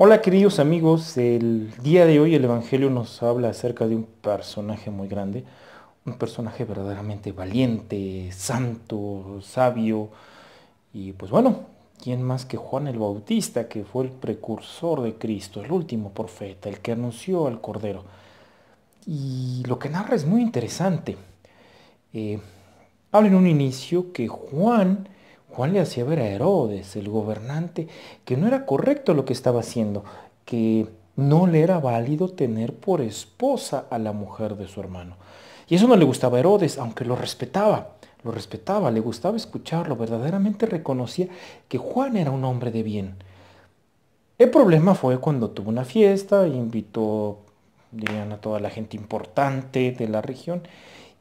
Hola queridos amigos, el día de hoy el Evangelio nos habla acerca de un personaje muy grande, un personaje verdaderamente valiente, santo, sabio, y pues bueno, ¿quién más que Juan el Bautista, que fue el precursor de Cristo, el último profeta, el que anunció al Cordero? Y lo que narra es muy interesante. Eh, habla en un inicio que Juan Juan le hacía ver a Herodes, el gobernante, que no era correcto lo que estaba haciendo, que no le era válido tener por esposa a la mujer de su hermano. Y eso no le gustaba a Herodes, aunque lo respetaba, lo respetaba, le gustaba escucharlo, verdaderamente reconocía que Juan era un hombre de bien. El problema fue cuando tuvo una fiesta, invitó, dirían, a toda la gente importante de la región,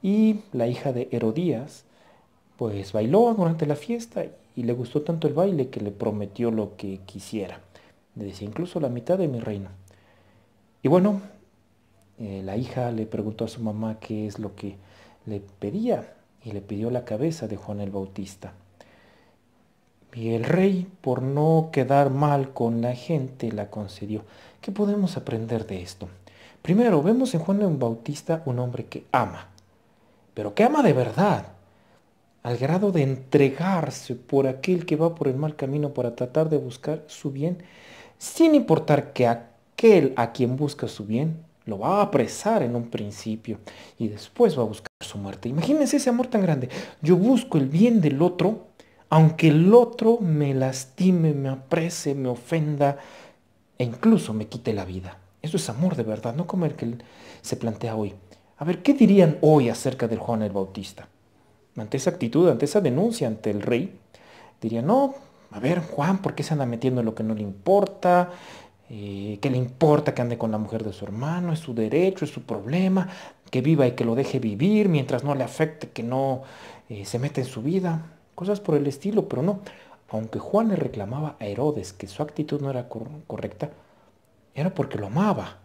y la hija de Herodías, pues bailó durante la fiesta y le gustó tanto el baile que le prometió lo que quisiera. Le decía incluso la mitad de mi reino. Y bueno, eh, la hija le preguntó a su mamá qué es lo que le pedía y le pidió la cabeza de Juan el Bautista. Y el rey, por no quedar mal con la gente, la concedió. ¿Qué podemos aprender de esto? Primero, vemos en Juan el Bautista un hombre que ama, pero que ama de verdad al grado de entregarse por aquel que va por el mal camino para tratar de buscar su bien, sin importar que aquel a quien busca su bien lo va a apresar en un principio y después va a buscar su muerte. Imagínense ese amor tan grande. Yo busco el bien del otro, aunque el otro me lastime, me aprese, me ofenda e incluso me quite la vida. Eso es amor de verdad, no como el que se plantea hoy. A ver, ¿qué dirían hoy acerca del Juan el Bautista? ante esa actitud, ante esa denuncia ante el rey, diría, no, a ver, Juan, ¿por qué se anda metiendo en lo que no le importa? Eh, ¿Qué le importa que ande con la mujer de su hermano? Es su derecho, es su problema, que viva y que lo deje vivir mientras no le afecte, que no eh, se meta en su vida, cosas por el estilo, pero no. Aunque Juan le reclamaba a Herodes que su actitud no era correcta, era porque lo amaba.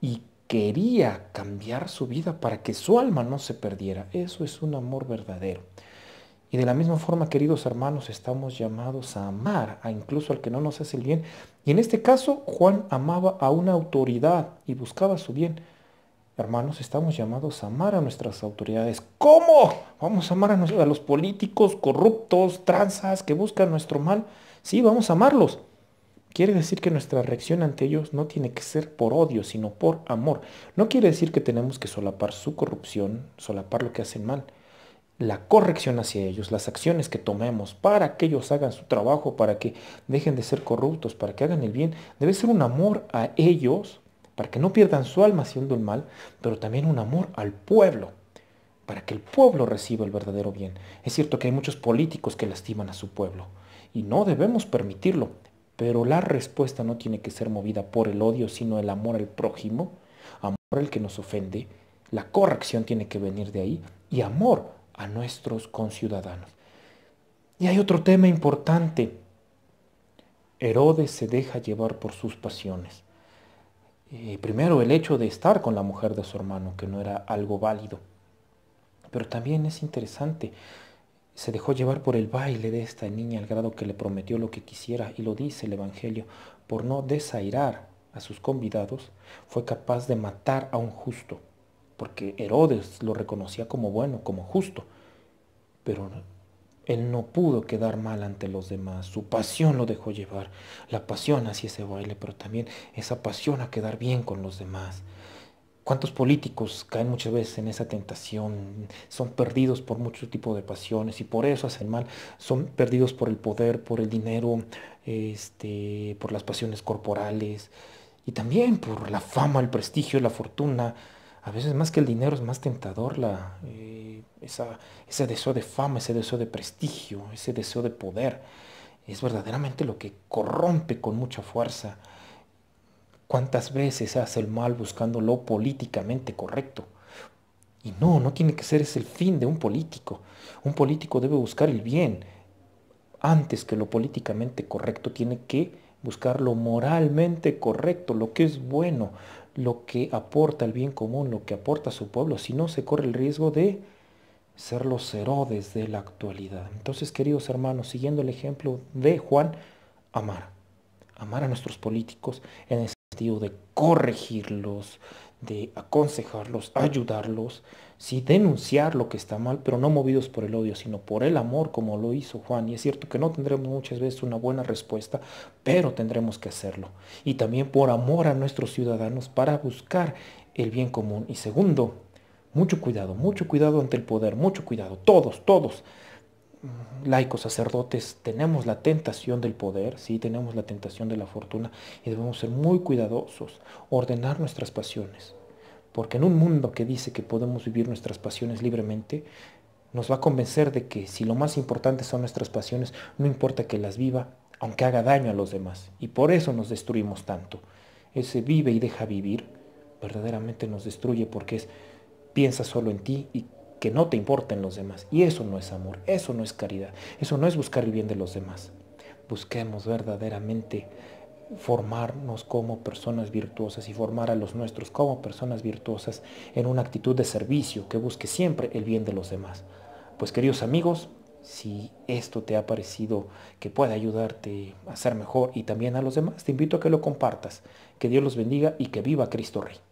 Y quería cambiar su vida para que su alma no se perdiera. Eso es un amor verdadero. Y de la misma forma, queridos hermanos, estamos llamados a amar a incluso al que no nos hace el bien. Y en este caso, Juan amaba a una autoridad y buscaba su bien. Hermanos, estamos llamados a amar a nuestras autoridades. ¿Cómo? Vamos a amar a, los políticos corruptos, tranzas, que buscan nuestro mal. Sí, vamos a amarlos. Quiere decir que nuestra reacción ante ellos no tiene que ser por odio, sino por amor. No quiere decir que tenemos que solapar su corrupción, solapar lo que hacen mal. La corrección hacia ellos, las acciones que tomemos para que ellos hagan su trabajo, para que dejen de ser corruptos, para que hagan el bien, debe ser un amor a ellos, para que no pierdan su alma haciendo el mal, pero también un amor al pueblo, para que el pueblo reciba el verdadero bien. Es cierto que hay muchos políticos que lastiman a su pueblo y no debemos permitirlo. Pero la respuesta no tiene que ser movida por el odio, sino el amor al prójimo, amor al que nos ofende. La corrección tiene que venir de ahí y amor a nuestros conciudadanos. Y hay otro tema importante. Herodes se deja llevar por sus pasiones. Eh, primero, el hecho de estar con la mujer de su hermano, que no era algo válido. Pero también es interesante se dejó llevar por el baile de esta niña al grado que le prometió lo que quisiera y lo dice el Evangelio, por no desairar a sus convidados, fue capaz de matar a un justo, porque Herodes lo reconocía como bueno, como justo, pero él no pudo quedar mal ante los demás, su pasión lo dejó llevar, la pasión hacia ese baile, pero también esa pasión a quedar bien con los demás. ¿Cuántos políticos caen muchas veces en esa tentación? Son perdidos por mucho tipo de pasiones y por eso hacen mal. Son perdidos por el poder, por el dinero, este, por las pasiones corporales y también por la fama, el prestigio, la fortuna. A veces más que el dinero es más tentador la, eh, ese deseo de fama, ese deseo de prestigio, ese deseo de poder. Es verdaderamente lo que corrompe con mucha fuerza. ¿Cuántas veces hace el mal buscando lo políticamente correcto? Y no, no tiene que ser ese el fin de un político. Un político debe buscar el bien. Antes que lo políticamente correcto, tiene que buscar lo moralmente correcto, lo que es bueno, lo que aporta el bien común, lo que aporta a su pueblo. Si no, se corre el riesgo de ser los herodes de la actualidad. Entonces, queridos hermanos, siguiendo el ejemplo de Juan, amar. Amar a nuestros políticos en de corregirlos, de aconsejarlos, ayudarlos, si denunciar lo que está mal, pero no movidos por el odio, sino por el amor, como lo hizo Juan. Y es cierto que no tendremos muchas veces una buena respuesta, pero tendremos que hacerlo. Y también por amor a nuestros ciudadanos para buscar el bien común. Y segundo, mucho cuidado, mucho cuidado ante el poder, mucho cuidado, todos, todos laicos, sacerdotes, tenemos la tentación del poder, sí, tenemos la tentación de la fortuna y debemos ser muy cuidadosos, ordenar nuestras pasiones, porque en un mundo que dice que podemos vivir nuestras pasiones libremente, nos va a convencer de que si lo más importante son nuestras pasiones, no importa que las viva, aunque haga daño a los demás, y por eso nos destruimos tanto. Ese vive y deja vivir verdaderamente nos destruye porque es piensa solo en ti y que no te importen los demás. Y eso no es amor, eso no es caridad, eso no es buscar el bien de los demás. Busquemos verdaderamente formarnos como personas virtuosas y formar a los nuestros como personas virtuosas en una actitud de servicio que busque siempre el bien de los demás. Pues queridos amigos, si esto te ha parecido que puede ayudarte a ser mejor y también a los demás, te invito a que lo compartas. Que Dios los bendiga y que viva Cristo Rey.